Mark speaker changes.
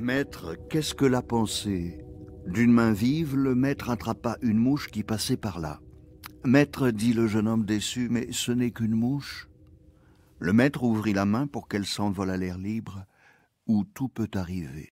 Speaker 1: Maître, qu'est-ce que la pensée D'une main vive, le maître attrapa une mouche qui passait par là. Maître, dit le jeune homme déçu, mais ce n'est qu'une mouche. Le maître ouvrit la main pour qu'elle s'envole à l'air libre, où tout peut arriver.